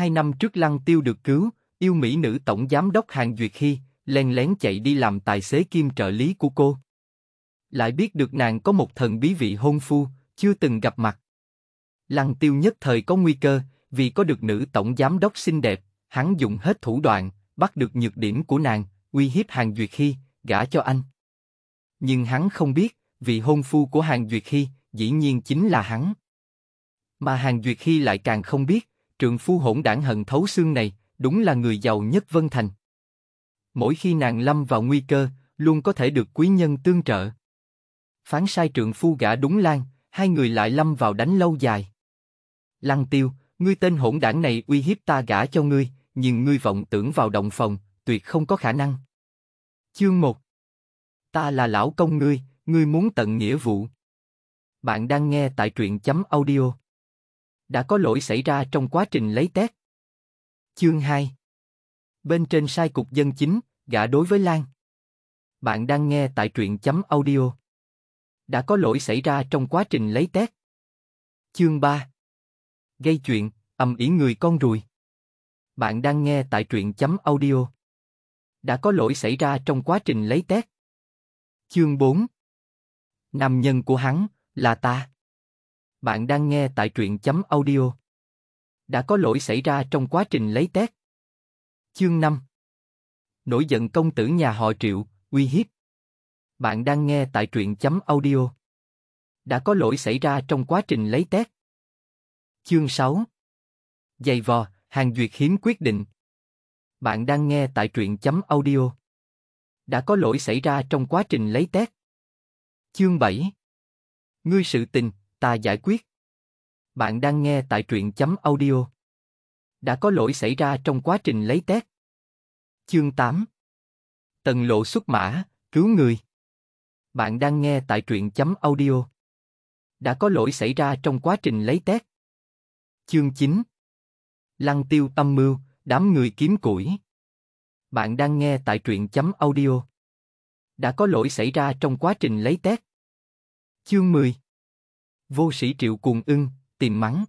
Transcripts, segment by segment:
Hai năm trước Lăng Tiêu được cứu, yêu mỹ nữ tổng giám đốc Hàng Duyệt Hy, len lén chạy đi làm tài xế kim trợ lý của cô. Lại biết được nàng có một thần bí vị hôn phu, chưa từng gặp mặt. Lăng Tiêu nhất thời có nguy cơ, vì có được nữ tổng giám đốc xinh đẹp, hắn dùng hết thủ đoạn, bắt được nhược điểm của nàng, uy hiếp Hàng Duyệt Hy, gả cho anh. Nhưng hắn không biết, vị hôn phu của Hàng Duyệt Hy dĩ nhiên chính là hắn. Mà Hàng Duyệt Hy lại càng không biết, Trượng phu hỗn đảng hận thấu xương này, đúng là người giàu nhất Vân Thành. Mỗi khi nàng lâm vào nguy cơ, luôn có thể được quý nhân tương trợ. Phán sai trượng phu gã đúng lan, hai người lại lâm vào đánh lâu dài. Lăng tiêu, ngươi tên hỗn đảng này uy hiếp ta gã cho ngươi, nhưng ngươi vọng tưởng vào động phòng, tuyệt không có khả năng. Chương 1 Ta là lão công ngươi, ngươi muốn tận nghĩa vụ. Bạn đang nghe tại truyện chấm audio đã có lỗi xảy ra trong quá trình lấy tét. Chương 2 Bên trên sai cục dân chính, gã đối với Lan. Bạn đang nghe tại truyện chấm audio. Đã có lỗi xảy ra trong quá trình lấy tét. Chương 3 Gây chuyện, ầm ý người con ruồi. Bạn đang nghe tại truyện chấm audio. Đã có lỗi xảy ra trong quá trình lấy tét. Chương 4 Nam nhân của hắn, là ta. Bạn đang nghe tại truyện chấm audio. Đã có lỗi xảy ra trong quá trình lấy tét. Chương 5 Nổi giận công tử nhà họ triệu, uy hiếp. Bạn đang nghe tại truyện chấm audio. Đã có lỗi xảy ra trong quá trình lấy tét. Chương 6 Dày vò, hàng duyệt hiếm quyết định. Bạn đang nghe tại truyện chấm audio. Đã có lỗi xảy ra trong quá trình lấy tét. Chương 7 Ngươi sự tình, ta giải quyết. Bạn đang nghe tại truyện chấm audio. Đã có lỗi xảy ra trong quá trình lấy test. Chương 8 Tần lộ xuất mã, cứu người. Bạn đang nghe tại truyện chấm audio. Đã có lỗi xảy ra trong quá trình lấy test. Chương 9 Lăng tiêu âm mưu, đám người kiếm củi. Bạn đang nghe tại truyện chấm audio. Đã có lỗi xảy ra trong quá trình lấy test. Chương 10 Vô sĩ triệu cuồng ưng, tìm mắng.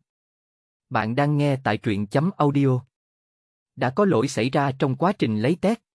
Bạn đang nghe tại truyện chấm audio. Đã có lỗi xảy ra trong quá trình lấy test,